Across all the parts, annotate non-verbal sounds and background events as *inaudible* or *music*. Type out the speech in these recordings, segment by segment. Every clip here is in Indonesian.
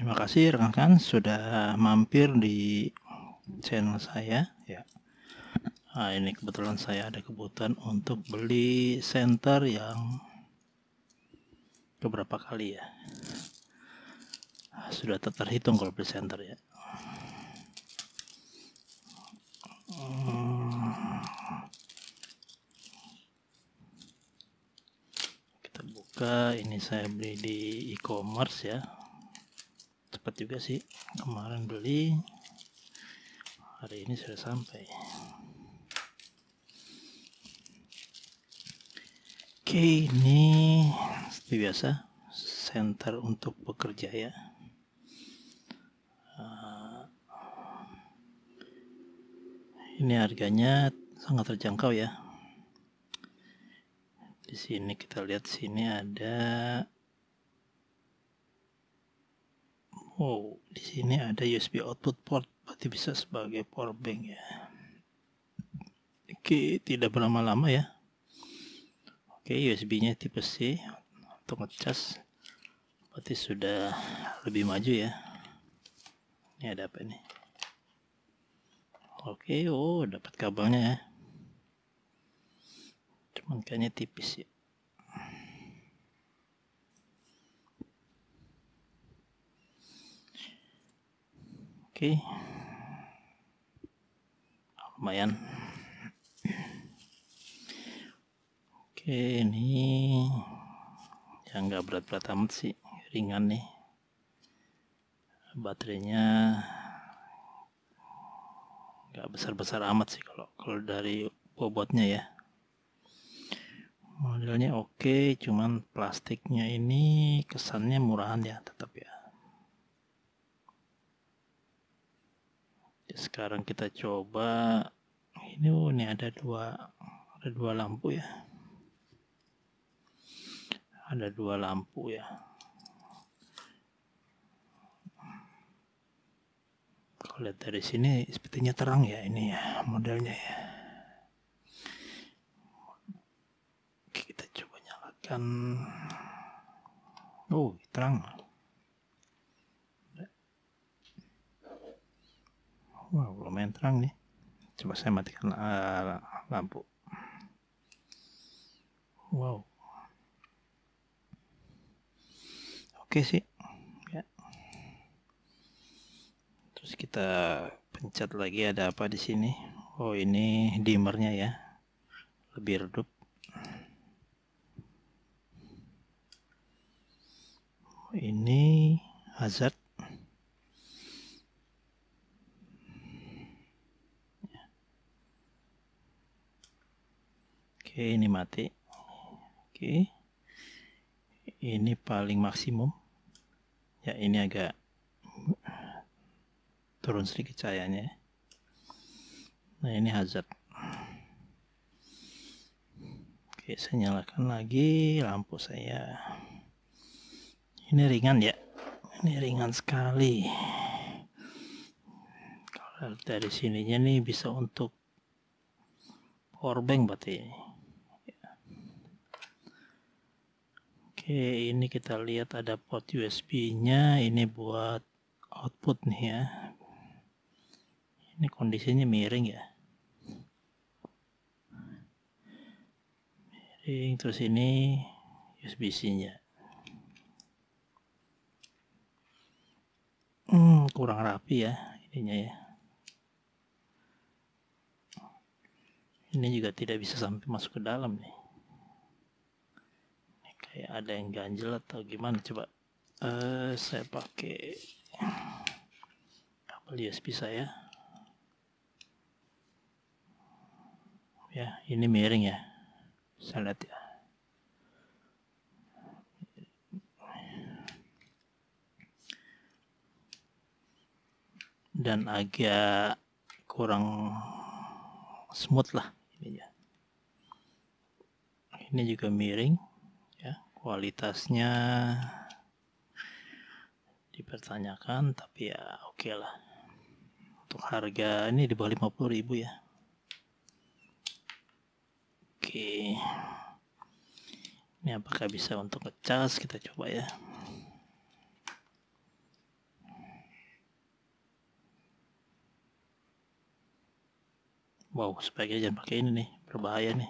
Terima kasih rekan-rekan sudah mampir di channel saya ya. Nah, ini kebetulan saya ada kebutuhan untuk beli senter yang beberapa kali ya. Ah, sudah sudah terhitung kalau beli senter ya. Hmm. Kita buka ini saya beli di e-commerce ya cepat juga sih kemarin beli hari ini sudah sampai oke ini seperti biasa center untuk pekerja ya eh, ini harganya sangat terjangkau ya di sini kita lihat sini ada Oh, di sini ada USB output port, berarti bisa sebagai power bank ya. Oke, tidak berlama-lama ya. Oke, USB-nya tipe C untuk ngecas. Berarti sudah lebih maju ya. Ini ada apa ini? Oke, oh dapat kabelnya ya. Cuman kayaknya tipis ya. Oke. Lumayan. Oke, ini yang enggak berat-berat amat sih, ringan nih. Baterainya enggak besar-besar amat sih kalau kalau dari bobotnya ya. Modelnya oke, cuman plastiknya ini kesannya murahan ya, tetap sekarang kita coba ini oh ini ada dua ada dua lampu ya ada dua lampu ya kalau lihat dari sini sepertinya terang ya ini ya modelnya ya kita coba nyalakan oh terang Wow, lumayan terang nih. Coba saya matikan uh, lampu. Wow. Oke sih. Ya. Terus kita pencet lagi ada apa di sini? Oh, ini dimernya ya. Lebih redup. Ini hazard oke ini mati oke ini paling maksimum ya ini agak turun sedikit cahayanya nah ini hazard oke saya nyalakan lagi lampu saya ini ringan ya ini ringan sekali kalau dari sininya nih bisa untuk powerbank berarti Oke, ini kita lihat ada port USB-nya, ini buat output nih ya. Ini kondisinya miring ya. Miring, terus ini usb nya Hmm, kurang rapi ya ininya ya. Ini juga tidak bisa sampai masuk ke dalam nih kayak ada yang ganjel atau gimana coba uh, saya pakai kabel USB saya ya ini miring ya saya lihat ya dan agak kurang smooth lah ini ya ini juga miring kualitasnya dipertanyakan tapi ya oke okay lah untuk harga ini di bawah 50000 ya oke okay. ini apakah bisa untuk ngecas kita coba ya wow sebaiknya jangan pakai ini nih berbahaya nih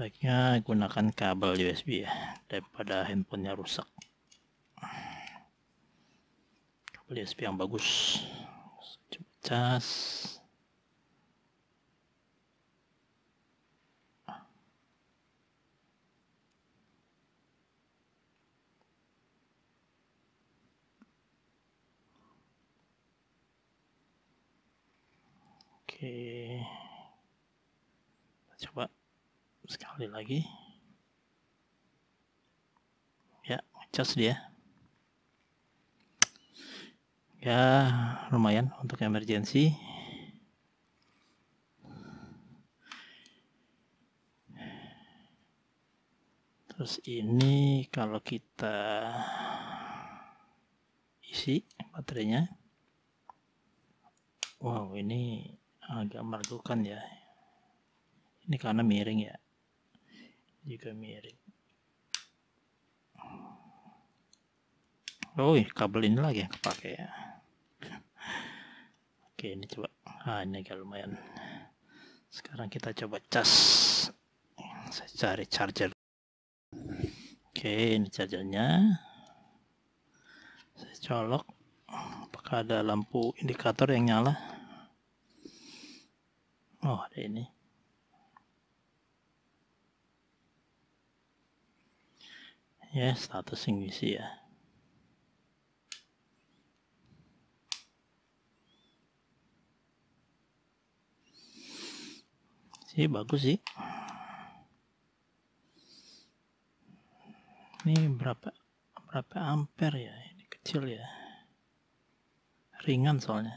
baiknya gunakan kabel USB ya, daripada handphonenya rusak. Kabel USB yang bagus. Coba cas. Oke. Coba sekali lagi ya ngecas dia ya lumayan untuk emergency terus ini kalau kita isi baterainya wow ini agak meragukan ya ini karena miring ya jika miring. Oh, iya, kabel ini lagi yang kepake ya. Oke, ini coba. Ah, ini agak lumayan. Sekarang kita coba cas. Saya cari charger. Oke, ini chargernya. Saya colok. Apakah ada lampu indikator yang nyala? Oh, ada ini. ya status yang isi ya sih bagus sih ini berapa berapa ampere ya ini kecil ya ringan soalnya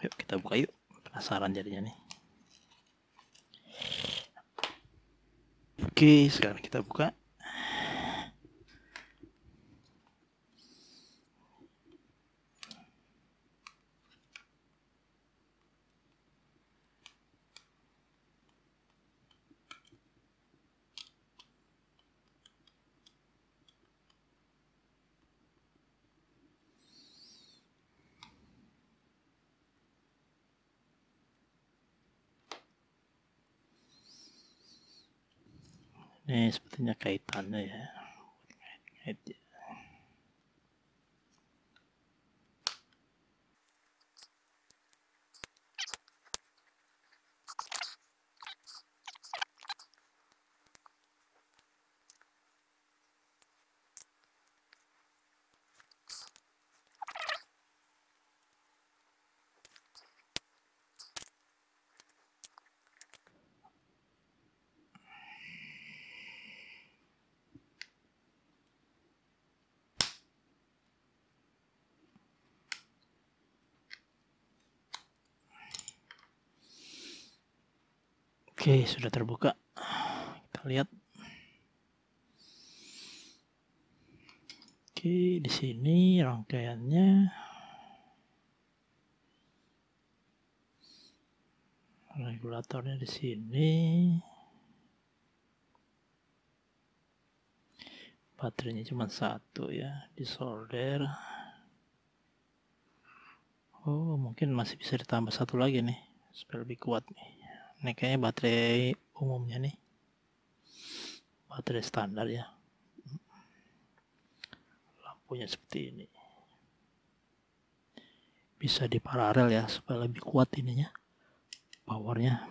yuk kita buka yuk penasaran jadinya nih oke sekarang kita buka eh sepertinya kaitannya ya kait-kait ya Oke, sudah terbuka. Kita lihat. Oke, di sini rangkaiannya. Regulatornya di sini. Baterainya cuma satu ya, disolder. Oh, mungkin masih bisa ditambah satu lagi nih, supaya lebih kuat nih ini kayaknya baterai umumnya nih baterai standar ya lampunya seperti ini bisa diparalel ya supaya lebih kuat ininya powernya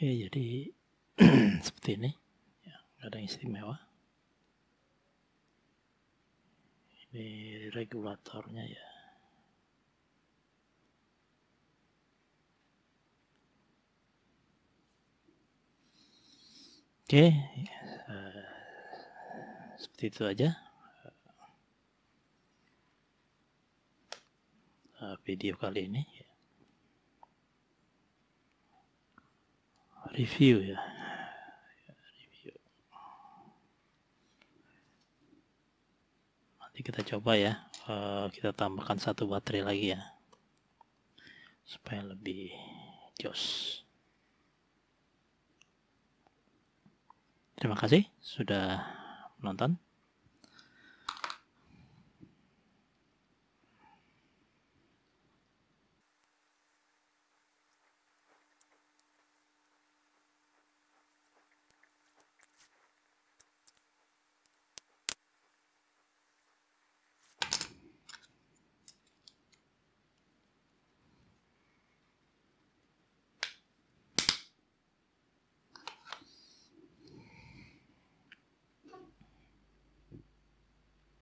oke iya, jadi *clears throat* seperti ini. Ya, ada yang istimewa. Ini regulatornya ya. Oke, okay. Ya, uh, eh, seperti itu aja uh, video kali ini. Ya. review ya. Nanti kita coba ya. Eh, kita tambahkan satu baterai lagi ya. Supaya lebih jos. Terima kasih sudah menonton.